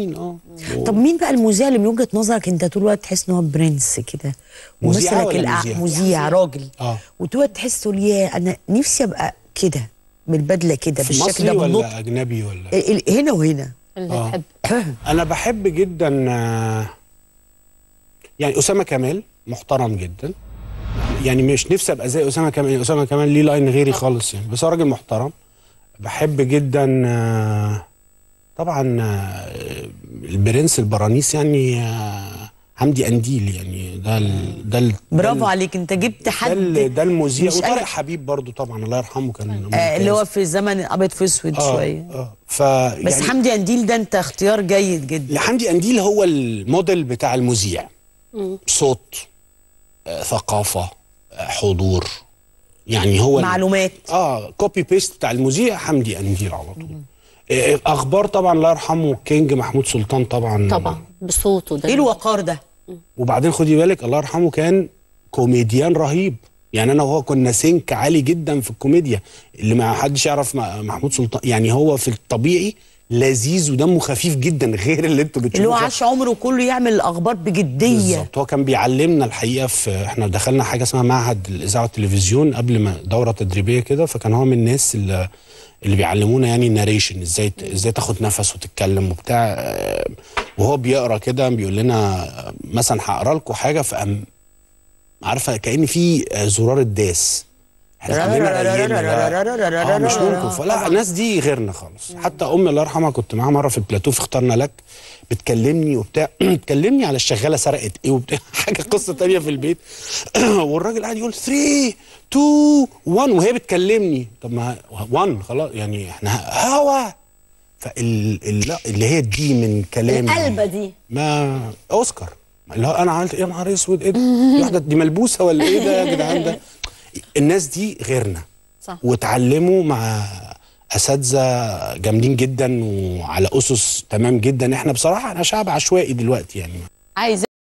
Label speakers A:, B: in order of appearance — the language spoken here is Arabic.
A: اه طب مين بقى المذيع اللي من وجهه نظرك انت طول الوقت تحس ان هو برنس كده ومثلك آه، مذيع, راجل اه وتقعد تحس تقول يا انا نفسي ابقى كده بالبدله كده بالشكل ده ولا اجنبي ولا هنا وهنا اللي آه. انا بحب جدا آه، يعني اسامه كمال محترم جدا يعني مش نفسي ابقى زي اسامه كمال يعني اسامه كمال ليه لاين غيري خالص يعني بس راجل محترم بحب جدا آه، طبعا البرنس البرانيس يعني آه، حمدي قنديل يعني ده ال ده ال برافو عليك انت جبت حد ده, ده المذيع وطارق حبيب برضو طبعا الله يرحمه كان آه اللي هو في زمن ابيض في اسود آه شويه آه ف بس يعني حمدي قنديل ده انت اختيار جيد جدا حمدي قنديل هو الموديل بتاع المذيع صوت آه ثقافه آه حضور يعني هو معلومات اه كوبي بيست بتاع المذيع حمدي قنديل على طول اخبار طبعا الله يرحمه كينج محمود سلطان طبعا طبعا بصوته ده ايه الوقار ده وبعدين خدي بالك الله يرحمه كان كوميديان رهيب يعني انا وهو كنا سينك عالي جدا في الكوميديا اللي ما حدش يعرف محمود سلطان يعني هو في الطبيعي لذيذ ودمه خفيف جدا غير اللي انتوا بتشوفوه اللي هو عاش عمره كله يعمل الاخبار بجديه بالظبط هو كان بيعلمنا الحقيقه في احنا دخلنا حاجه اسمها معهد الاذاعه والتلفزيون قبل ما دوره تدريبيه كده فكان هو من الناس اللي اللي بيعلمونا يعني الناريشن ازاي ازاي تاخد نفس وتتكلم وبتاع آه، وهو بيقرا كده بيقول لنا مثلا هقرا لكم حاجه فقام عارفه كان في آه، زرار الداس احنا اه مش ممكن فلا الناس دي غيرنا خالص حتى امي الله يرحمها كنت معاها مره في البلاتو في اخترنا لك بتكلمني وبتاع بتكلمني على الشغاله سرقت ايه وبتاع حاجه قصه تانية في البيت والراجل قاعد يقول 3 2 1 وهي بتكلمني طب ما 1 خلاص يعني احنا هوا فاللي هي دي من كلامي القلبه دي ما اوسكار اللي هو انا عملت ايه يا نهار اسود ايه ده؟ دي ملبوسه ولا ايه ده يا جدعان ده؟ الناس دي غيرنا صح وتعلموا مع اساتذه جامدين جدا وعلى اسس تمام جدا احنا بصراحه احنا شعب عشوائي دلوقتي يعني عايز